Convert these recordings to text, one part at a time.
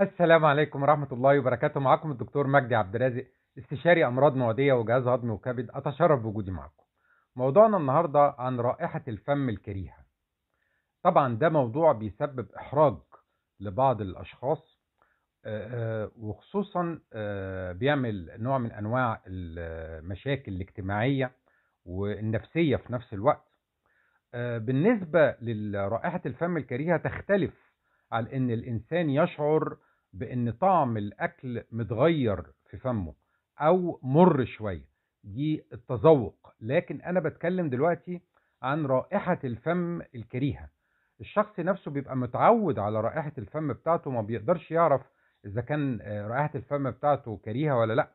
السلام عليكم ورحمة الله وبركاته معكم الدكتور مجدي عبد الرازق استشاري أمراض معدية وجهاز هضمي وكبد أتشرف بوجودي معكم موضوعنا النهاردة عن رائحة الفم الكريهة طبعا ده موضوع بيسبب إحراج لبعض الأشخاص آه، آه، وخصوصا آه، بيعمل نوع من أنواع المشاكل الاجتماعية والنفسية في نفس الوقت بالنسبة لرائحة الفم الكريهة تختلف على أن الإنسان يشعر بان طعم الاكل متغير في فمه او مر شويه دي التذوق لكن انا بتكلم دلوقتي عن رائحه الفم الكريهه الشخص نفسه بيبقى متعود على رائحه الفم بتاعته ما بيقدرش يعرف اذا كان آه، رائحه الفم بتاعته كريهه ولا لا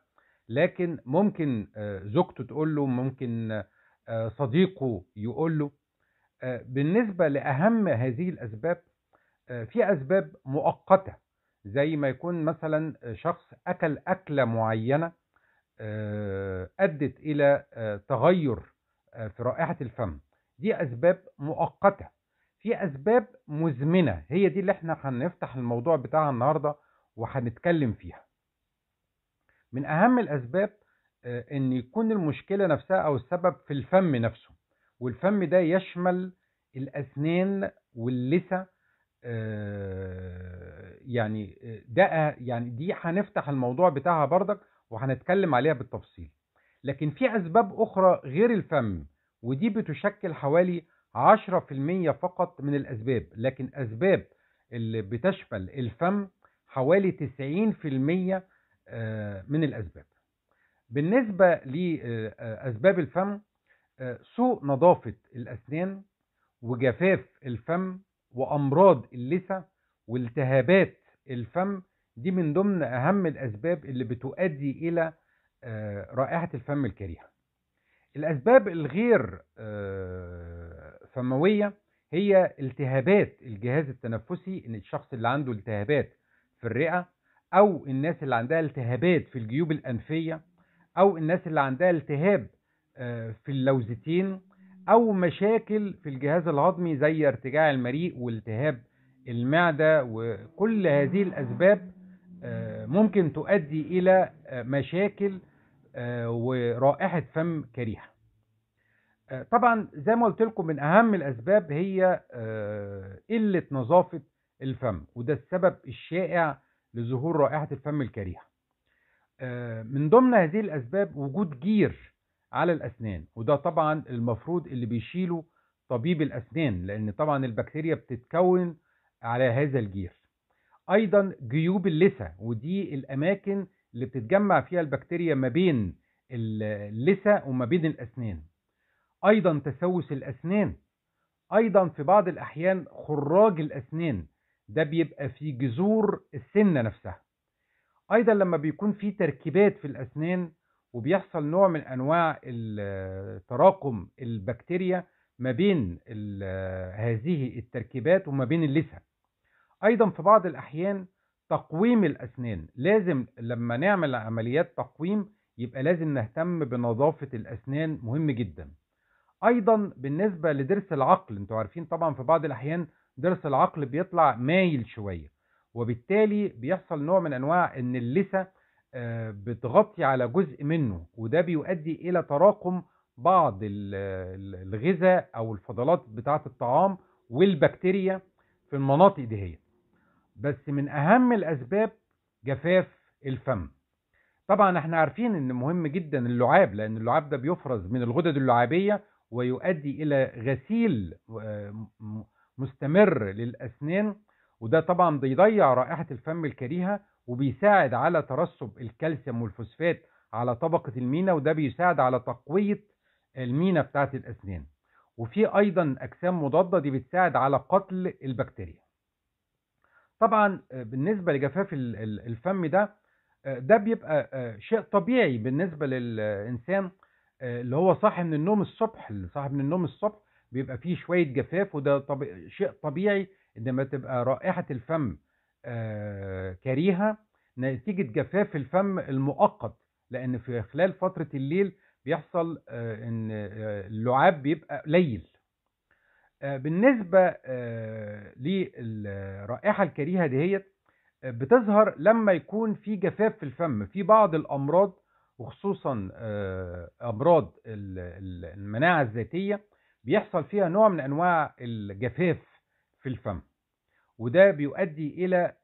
لكن ممكن آه، زوجته تقول له ممكن آه، صديقه يقول له بالنسبه لاهم هذه الاسباب في اسباب مؤقته زي ما يكون مثلا شخص أكل أكلة معينة آه، أدت إلى آه، تغير آه، في رائحة الفم دي أسباب مؤقتة في أسباب مزمنة هي دي اللي احنا هنفتح الموضوع بتاعها النهاردة وهنتكلم فيها من أهم الأسباب ان يكون المشكلة نفسها او السبب في الفم نفسه والفم ده يشمل الاسنان واللثة يعني ده يعني دي هنفتح الموضوع بتاعها بردك وهنتكلم عليها بالتفصيل لكن في أسباب أخرى غير الفم ودي بتشكل حوالي 10% فقط من الأسباب لكن أسباب اللي بتشمل الفم حوالي 90% آه، من الأسباب بالنسبة لأسباب آه، آه، الفم سوء نظافة الأسنان وجفاف الفم وأمراض اللثة والتهابات الفم دي من ضمن أهم الأسباب اللي بتؤدي إلى آه، رائحة الفم الكريهة الأسباب الغير آه، فموية هي التهابات الجهاز التنفسي إن الشخص اللي عنده التهابات في الرئة أو الناس اللي عندها التهابات في الجيوب الأنفية أو الناس اللي عندها التهاب آه، في اللوزتين أو مشاكل في الجهاز الهضمي زي ارتجاع المريء والتهاب المعدة وكل هذه الأسباب آه، ممكن تؤدي إلى آه، مشاكل آه، ورائحة فم كريهة طبعا زي ما قلت لكم من أهم الأسباب هي قلة نظافة الفم وده السبب الشائع لظهور رائحة الفم الكريهة من ضمن هذه الأسباب وجود جير على الأسنان وده طبعا المفروض اللي بيشيله طبيب الأسنان لأن طبعا البكتيريا بتتكون على هذا الجير ايضا جيوب اللثه ودي الاماكن اللي بتتجمع فيها البكتيريا ما بين اللثه وما بين الاسنان ايضا تسوس الاسنان ايضا في بعض الاحيان خراج الاسنان ده بيبقى في جذور السنه نفسها ايضا لما بيكون في تركيبات في الاسنان وبيحصل نوع من انواع تراكم البكتيريا ما بين هذه التركيبات وما بين اللثه ايضا في بعض الاحيان تقويم الاسنان لازم لما نعمل عمليات تقويم يبقى لازم نهتم بنظافة الاسنان مهم جدا ايضا بالنسبة لضرس العقل انتوا عارفين طبعا في بعض الاحيان ضرس العقل بيطلع مايل شوية وبالتالي بيحصل نوع من انواع ان اللثة آه، بتغطي على جزء منه وده بيؤدي الى تراكم بعض الغذاء او الفضلات بتاعة الطعام والبكتيريا في المناطق دي هي بس من أهم الأسباب جفاف الفم طبعا احنا عارفين ان مهم جدا اللعاب لان اللعاب ده بيفرز من الغدد اللعابية ويؤدي الى غسيل آه، مستمر للأسنان وده طبعا بيضيع رائحة الفم الكريهة وبيساعد على ترسب الكالسيوم والفوسفات على طبقة المينا وده بيساعد على تقوية المينا بتاعة الأسنان وفي أيضا أجسام مضادة دي بتساعد على قتل البكتيريا طبعا آه، بالنسبه لجفاف الفم ده آه، ده بيبقى آه، شيء طبيعي بالنسبه للانسان اللي هو صاحي من النوم الصبح اللي صاحي من النوم الصبح بيبقى فيه شويه جفاف وده طبيعي شيء طبيعي انما تبقى رائحه الفم كريهه نتيجه جفاف الفم المؤقت لان في خلال فتره الليل بيحصل ان اللعاب بيبقى قليل آه، بالنسبة آه، للرائحة الكريهة دهيت آه، بتظهر لما يكون في جفاف في الفم في بعض الأمراض وخصوصا أمراض المناعة الذاتية بيحصل فيها نوع من أنواع الجفاف في الفم وده بيؤدي إلى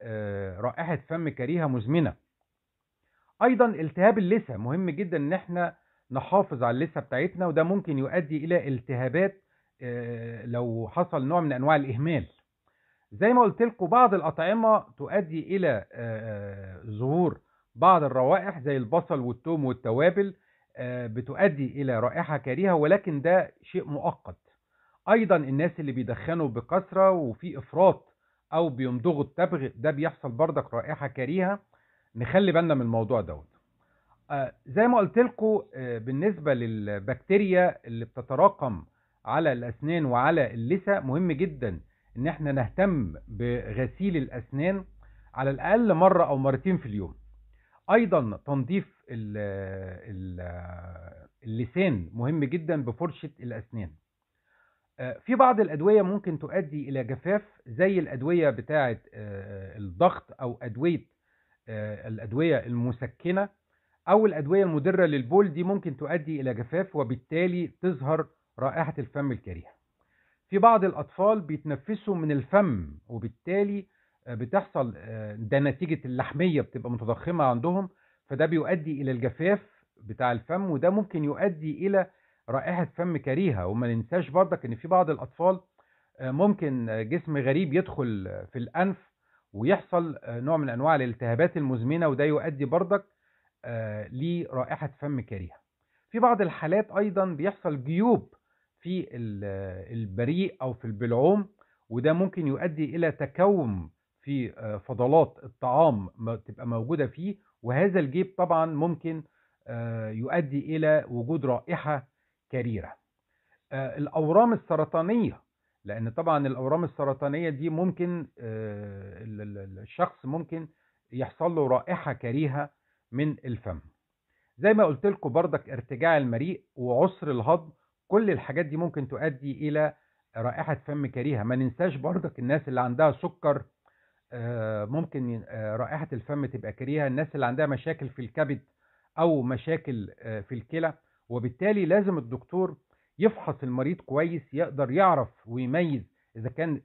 رائحة فم كريهة مزمنة أيضا التهاب اللثة مهم جدا إن احنا نحافظ على اللثة بتاعتنا وده ممكن يؤدي إلى التهابات آه، لو حصل نوع من انواع الاهمال زي ما قلت لكم بعض الاطعمه تؤدي الى آه، آه، ظهور بعض الروائح زي البصل والثوم والتوابل بتؤدي الى رائحه كريهه ولكن ده شيء مؤقت ايضا الناس اللي بيدخنوا بكثره وفي افراط او بيمضغوا التبغ ده بيحصل بردك رائحه كريهه نخلي بالنا من الموضوع دوت زي ما قلت لكم بالنسبه للبكتيريا اللي بتتراكم على الأسنان وعلى اللثة مهم جدا إن احنا نهتم بغسيل الأسنان على الأقل مرة أو مرتين في اليوم أيضا تنظيف اللسان مهم جدا بفرشة الأسنان آه، في بعض الأدوية ممكن تؤدي إلى جفاف زي الأدوية بتاعة آه، الضغط أو أدوية آه، الأدوية المسكنة أو الأدوية المدرة للبول دي ممكن تؤدي إلى جفاف وبالتالي تظهر رائحة الفم الكريهة في بعض الأطفال بيتنفسوا من الفم وبالتالي آه، بتحصل آه، ده نتيجة اللحمية بتبقى متضخمة عندهم فده بيؤدي إلى الجفاف بتاع الفم وده ممكن يؤدي إلى رائحة فم كريهة وما ننساش برضك إن في بعض الأطفال آه، ممكن جسم غريب يدخل في الأنف ويحصل نوع من أنواع الالتهابات المزمنة وده يؤدي برضك لرائحة فم كريهة في بعض الحالات أيضا بيحصل جيوب في البريء أو في البلعوم وده ممكن يؤدي إلى تكوم في آه، فضلات الطعام تبقى موجودة فيه وهذا الجيب طبعا ممكن آه، يؤدي إلى وجود رائحة كريرة آه، الأورام السرطانية لأن طبعا الأورام السرطانية دي ممكن الشخص ممكن يحصل له رائحة كريهة من الفم زي ما قلت لكم بردك ارتجاع المريء وعسر الهضم كل الحاجات دي ممكن تؤدي إلى رائحة فم كريهة ما ننساش برضك الناس اللي عندها سكر آه، ممكن آه، رائحة الفم تبقى كريهة الناس اللي عندها مشاكل في الكبد أو مشاكل آه، في الكلى وبالتالي لازم الدكتور يفحص المريض كويس يقدر يعرف ويميز إذا كان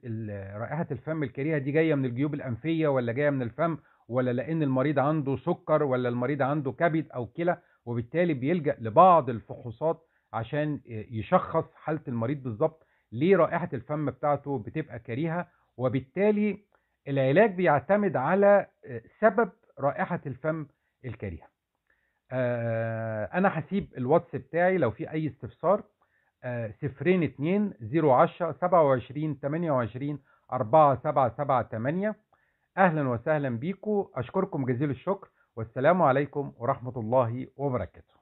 رائحة الفم الكريهة دي جاية من الجيوب الأنفية ولا جاية من الفم ولا لأن المريض عنده سكر ولا المريض عنده كبد أو كلى وبالتالي بيلجأ لبعض الفحوصات عشان يشخص حاله المريض بالظبط ليه رائحه الفم بتاعته بتبقى كريهه وبالتالي العلاج بيعتمد على آه، سبب رائحه الفم الكريهه آه، انا هسيب الواتس بتاعي لو في اي استفسار 02 آه، اتنين زيرو عشرة سبعة وعشرين تمانية وعشرين أربعة سبعة سبعة تمانية أهلا وسهلا بيكم أشكركم جزيل الشكر والسلام عليكم ورحمة الله وبركاته